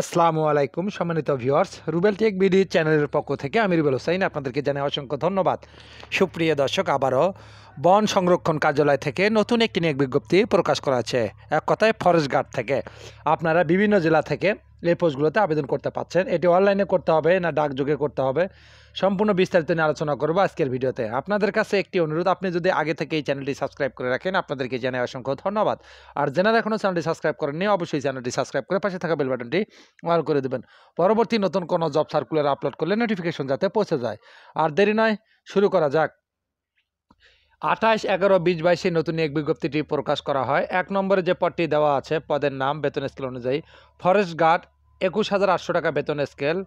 আসসালামু আলাইকুম সম্মানিত ভিউয়ার্স রুবেল টেক বিডি চ্যানেলের পক্ষ থেকে আমি রুবেল হোসাইন আপনাদেরকে জানাই অসংখ্য ধন্যবাদ সুপ্রিয় দর্শক আবারও বন সংরক্ষণ কার্যালয় থেকে নতুন একটি নিয়োগ বিজ্ঞপ্তি প্রকাশ করা আছে এক কথায় ফরেস্ট গার্ড থেকে আপনারা বিভিন্ন জেলা থেকে এই পোস্টগুলোতে আবেদন করতে পাচ্ছেন এটি অনলাইনে করতে হবে না ডাকযোগে করতে হবে সম্পূর্ণ বিস্তারিত নিয়ে আলোচনা করবো আজকের ভিডিওতে আপনাদের কাছে একটি অনুরোধ আপনি যদি আগে থেকে এই চ্যানেলটি সাবস্ক্রাইব করে রাখেন আপনাদেরকে জানাই অসংখ্য ধন্যবাদ আর যারা এখনও চ্যানেলটি সাবস্ক্রাইব করেননি অবশ্যই চ্যানেলটি সাবস্ক্রাইব করে পাশে থাকা বেল বাটনটি অন করে দেবেন পরবর্তী নতুন কোনো জব সার্কুলার আপলোড করলে নোটিফিকেশন যাতে পৌঁছে যায় আর দেরি নয় শুরু করা যাক আঠাশ এগারো বিশ বাইশে নতুন এক বিজ্ঞপ্তিটি প্রকাশ করা হয় এক নম্বরে যে পদটি দেওয়া আছে পদের নাম বেতন স্কেল অনুযায়ী ফরেস্ট গার্ড একুশ হাজার আটশো টাকা বেতন স্কেল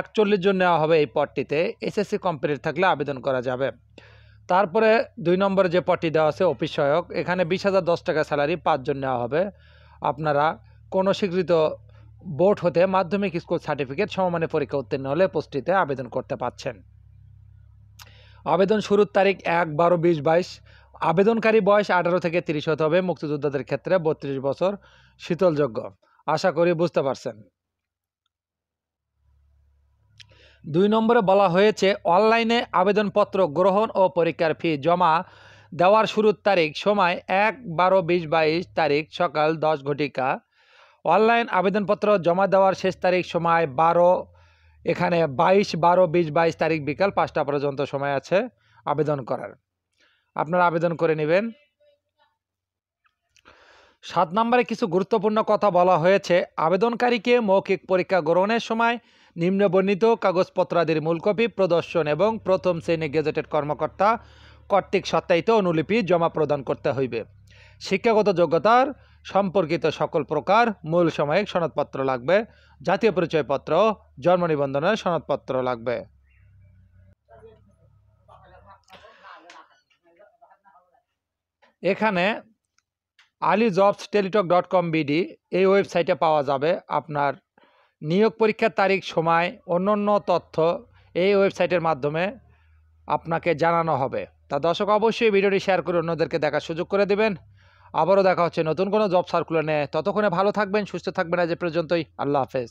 একচল্লিশ জন নেওয়া হবে এই পদটিতে এসএসসি কমপ্লিট থাকলে আবেদন করা যাবে তারপরে দুই নম্বরে যে পদটি দেওয়া আছে অফিস সহায়ক এখানে বিশ হাজার দশ টাকা স্যালারি পাঁচজন নেওয়া হবে আপনারা কোনো স্বীকৃত বোর্ড হতে মাধ্যমিক স্কুল সার্টিফিকেট সমমানে পরীক্ষা উত্তীর্ণ হলে পোস্টটিতে আবেদন করতে পাচ্ছেন আবেদন শুরুর তারিখ এক বারো বিশ বাইশ আবেদনকারী বয়স আঠারো থেকে তিরিশ হতে হবে মুক্তিযোদ্ধাদের ক্ষেত্রে বত্রিশ বছর শীতলযোগ্য আশা করি বুঝতে পারছেন দুই নম্বরে বলা হয়েছে অনলাইনে আবেদনপত্র গ্রহণ ও পরীক্ষার ফি জমা দেওয়ার শুরুর তারিখ সময় এক বারো বিশ বাইশ তারিখ সকাল দশ ঘটিকা অনলাইন আবেদনপত্র জমা দেওয়ার শেষ তারিখ সময় বারো এখানে বাইশ বারো বিশ বাইশ তারিখ বিকাল পাঁচটা পর্যন্ত সময় আছে আবেদন করার আপনারা আবেদন করে নেবেন সাত নম্বরে কিছু গুরুত্বপূর্ণ কথা বলা হয়েছে আবেদনকারীকে মৌখিক পরীক্ষা গ্রহণের সময় নিম্নবর্ণিত কাগজপত্রাদির মূলকপি প্রদর্শন এবং প্রথম শ্রেণী গেজেটেড কর্মকর্তা কর্তৃক সত্যায়িত অনুলিপি জমা প্রদান করতে হইবে শিক্ষাগত যোগ্যতার সম্পর্কিত সকল প্রকার মূল সাময়িক সনদপত্র লাগবে জাতীয় পরিচয়পত্র জন্ম নিবন্ধনের সনদপত্র লাগবে এখানে all jobs Teletalk dot com BD এই ওয়েবসাইটে পাওয়া যাবে আপনার নিয়োগ পরীক্ষার তারিখ সময় অন্য অন্য তথ্য এই ওয়েবসাইটের মাধ্যমে আপনাকে জানানো হবে তা দর্শক অবশ্যই ভিডিওটি শেয়ার করে অন্যদেরকে দেখার সুযোগ করে দেবেন আবারও দেখা হচ্ছে নতুন কোনো জব সার্কুলার নেয় ততক্ষণে ভালো থাকবেন সুস্থ থাকবেন আজ পর্যন্তই আল্লাহ হাফেজ